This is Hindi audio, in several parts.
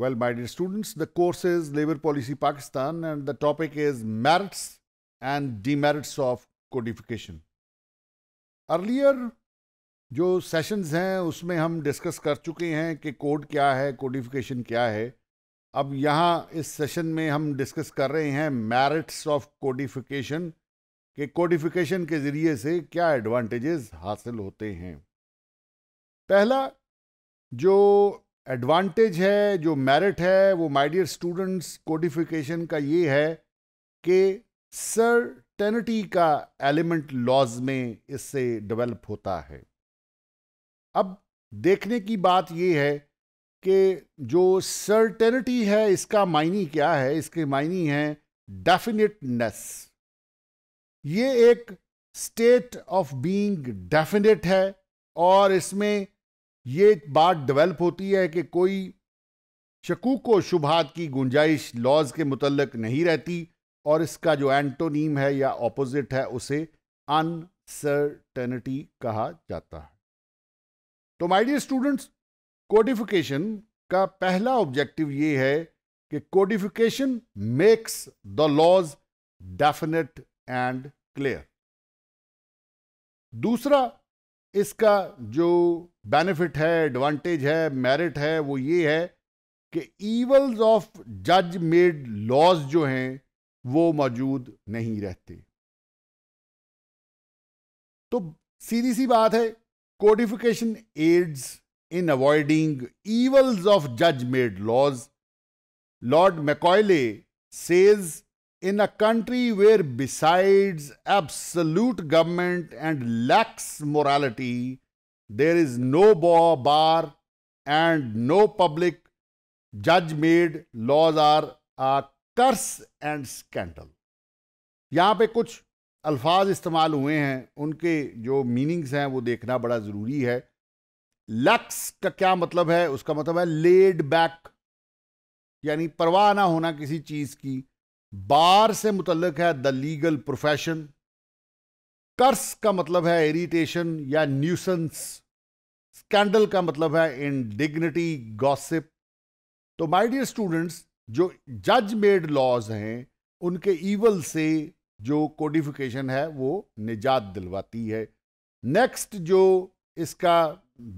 Well, my dear students, the course is Labour Policy Pakistan and the topic is merits and demerits of codification. Earlier जो सेशंस हैं उसमें हम डिस्कस कर चुके हैं कि कोड क्या है कोडिफिकेशन क्या है अब यहाँ इस सेशन में हम डिस्कस कर रहे हैं मैरिट्स ऑफ कोडिफिकेशन कि कोडिफिकेशन के ज़रिए से क्या एडवांटेजेस हासिल होते हैं पहला जो एडवांटेज है जो मेरिट है वो माय डियर स्टूडेंट्स कोडिफिकेशन का ये है कि सर्टेनिटी का एलिमेंट लॉज में इससे डेवलप होता है अब देखने की बात ये है कि जो सर्टेनिटी है इसका मायने क्या है इसके मायने है डेफिनेटनेस ये एक स्टेट ऑफ बीइंग डेफिनेट है और इसमें ये बात डेवलप होती है कि कोई शकूक व शुभात की गुंजाइश लॉज के मुतलक नहीं रहती और इसका जो एंटोनीम है या ऑपोजिट है उसे अनसर्टनिटी कहा जाता है तो माय डियर स्टूडेंट्स कोडिफिकेशन का पहला ऑब्जेक्टिव ये है कि codification makes the laws definite and clear दूसरा इसका जो बेनिफिट है एडवांटेज है मेरिट है वो ये है कि ईवल्स ऑफ जज मेड लॉज जो हैं वो मौजूद नहीं रहते तो सीधी सी बात है codification aids in avoiding evils of जज made laws Lord Macaulay says in a country where besides absolute government and lax morality, there is no bar and no public judge-made laws are a curse and scandal. yahan pe kuch alfaz istemal hue hain unke jo meanings hain wo dekhna bada zaruri hai lax ka kya matlab hai uska matlab hai laid back yani parwah na hona kisi cheez ki बार से मुतलक है द लीगल प्रोफेशन कर्स का मतलब है इरिटेशन या न्यूसेंस स्कैंडल का मतलब है इनडिग्निटी गॉसिप तो माय डियर स्टूडेंट्स जो जज मेड लॉज हैं उनके ईवल से जो कोडिफिकेशन है वो निजात दिलवाती है नेक्स्ट जो इसका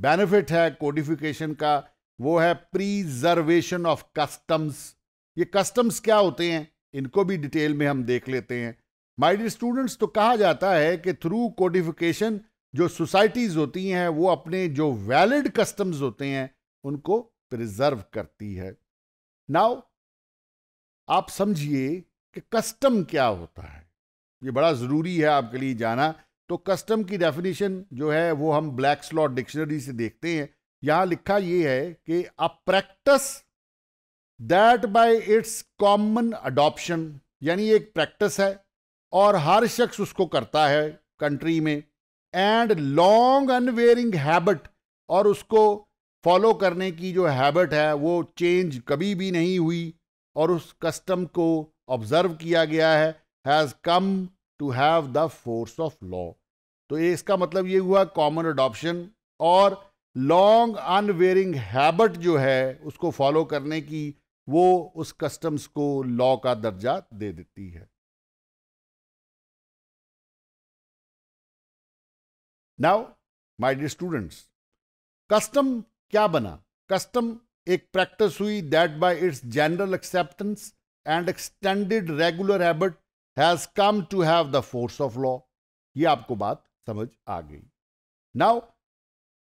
बेनिफिट है कोडिफिकेशन का वो है प्रीजर्वेशन ऑफ कस्टम्स ये कस्टम्स क्या होते हैं इनको भी डिटेल में हम देख लेते हैं माय डियर स्टूडेंट्स तो कहा जाता है कि थ्रू कोडिफिकेशन जो सोसाइटीज़ होती हैं वो अपने जो वैलिड कस्टम्स होते हैं उनको प्रिजर्व करती है नाउ आप समझिए कि कस्टम क्या होता है ये बड़ा ज़रूरी है आपके लिए जाना तो कस्टम की डेफिनेशन जो है वो हम ब्लैक स्लॉट डिक्शनरी से देखते हैं यहां लिखा ये है कि a practice that by its common adoption यानी एक प्रैक्टिस है और हर शख्स उसको करता है कंट्री में एंड लॉन्ग अनवेयरिंग हैबिट और उसको फॉलो करने की जो हैबिट है वो चेंज कभी भी नहीं हुई और उस कस्टम को ऑब्जर्व किया गया है has come to have the force of law तो ये इसका मतलब ये हुआ कॉमन अडॉप्शन और लॉन्ग अनवेयरिंग हैबिट जो है उसको फॉलो करने की वो उस कस्टम्स को लॉ का दर्जा दे देती है now my dear students custom क्या बना कस्टम एक प्रैक्टिस हुई that by its general acceptance and extended regular habit has come to have the force of law ये आपको बात समझ आ गई नाउ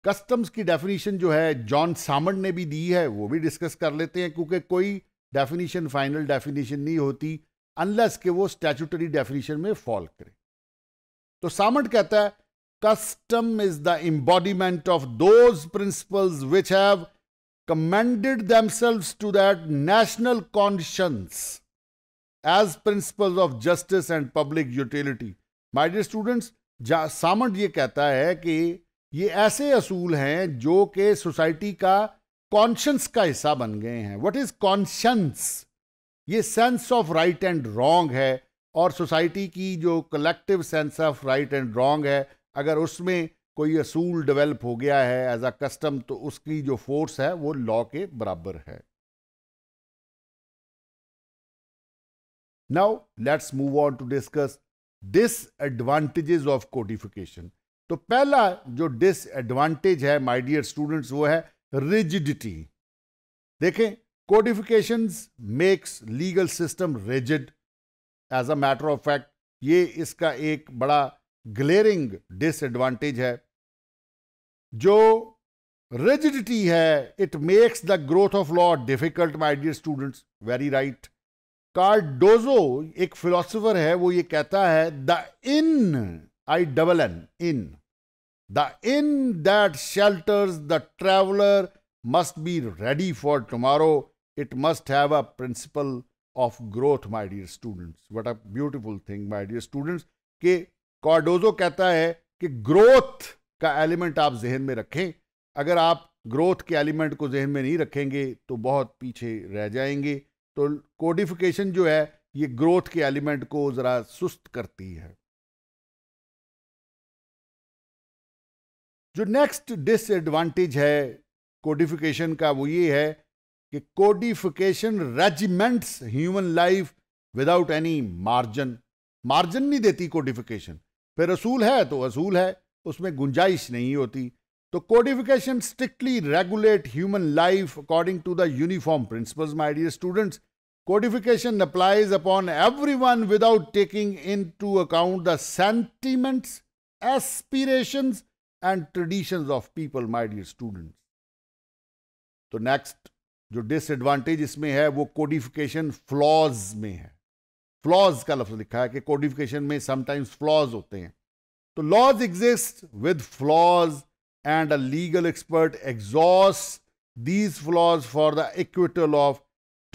कस्टम्स की डेफिनेशन जो है जॉन सामन ने भी दी है वो भी डिस्कस कर लेते हैं क्योंकि कोई डेफिनेशन फाइनल डेफिनेशन नहीं होती अनलेस के वो स्टैचूटरी डेफिनेशन में फॉल करे तो सामंट कहता है custom is the embodiment of those principles which have commended themselves to that national conscience as principle of justice and public utility My students students, Salmond ये कहता है कि ये ऐसे असूल हैं जो कि सोसाइटी का कॉन्शंस का हिस्सा बन गए हैं व्हाट इज कॉन्शंस ये sense of right and wrong है और सोसाइटी की जो collective sense of right and wrong है अगर उसमें कोई असूल डेवलप हो गया है एज अ कस्टम तो उसकी जो फोर्स है वो लॉ के बराबर है now let's move on to discuss disadvantages of codification तो पहला जो डिसएडवांटेज है माय डियर स्टूडेंट्स वो है रिजिडिटी देखें codification makes legal system rigid as a matter of fact ये इसका एक बड़ा ग्लेरिंग डिसएडवांटेज है जो रिजिडिटी है it makes the growth of law difficult my dear students very right Cardozo एक फिलोसोफर है वो ये कहता है the in I double N, inn. The inn that shelters the traveler must be ready for tomorrow. It must have a principle of growth, my dear students. What a beautiful thing, my dear students. कि कॉर्डोजो कहता है कि ग्रोथ का एलिमेंट आप जहन में रखें अगर आप ग्रोथ के एलिमेंट को जहन में नहीं रखेंगे तो बहुत पीछे रह जाएंगे तो कोडिफिकेशन जो है ये ग्रोथ के एलिमेंट को ज़रा सुस्त करती है जो नेक्स्ट डिसएडवांटेज है कोडिफिकेशन का वो ये है कि codification regiments human life without any margin margin नहीं देती कोडिफिकेशन फिर असूल है तो असूल है उसमें गुंजाइश नहीं होती तो codification strictly regulate human life according to the uniform principles my dear students codification applies upon everyone without taking into account the sentiments aspirations and traditions of people my dear students तो नेक्स्ट जो डिसएडवांटेज इसमें है वो कोडिफिकेशन फ्लॉज में है फ्लॉज का लफ्ज लिखा है कि कोडिफिकेशन में समटाइम्स फ्लॉज होते हैं तो laws exist with flaws and a legal expert exhaust these flaws for the acquittal of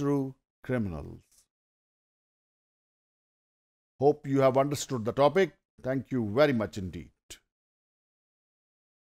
true criminals. Hope you have understood the topic. Thank you very much indeed.